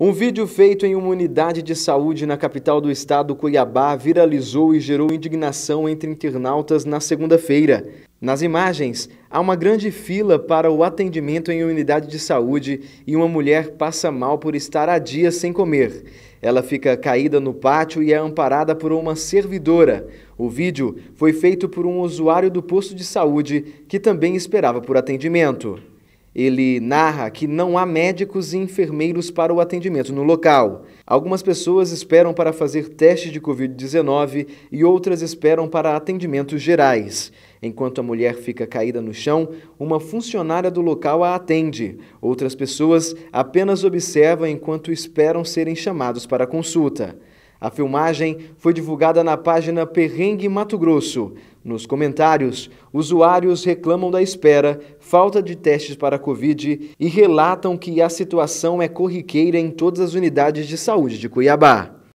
Um vídeo feito em uma unidade de saúde na capital do estado Cuiabá viralizou e gerou indignação entre internautas na segunda-feira. Nas imagens, há uma grande fila para o atendimento em unidade de saúde e uma mulher passa mal por estar há dias sem comer. Ela fica caída no pátio e é amparada por uma servidora. O vídeo foi feito por um usuário do posto de saúde que também esperava por atendimento ele narra que não há médicos e enfermeiros para o atendimento no local. Algumas pessoas esperam para fazer teste de Covid-19 e outras esperam para atendimentos gerais. Enquanto a mulher fica caída no chão, uma funcionária do local a atende. Outras pessoas apenas observam enquanto esperam serem chamados para consulta. A filmagem foi divulgada na página Perrengue Mato Grosso. Nos comentários, usuários reclamam da espera, falta de testes para a Covid e relatam que a situação é corriqueira em todas as unidades de saúde de Cuiabá.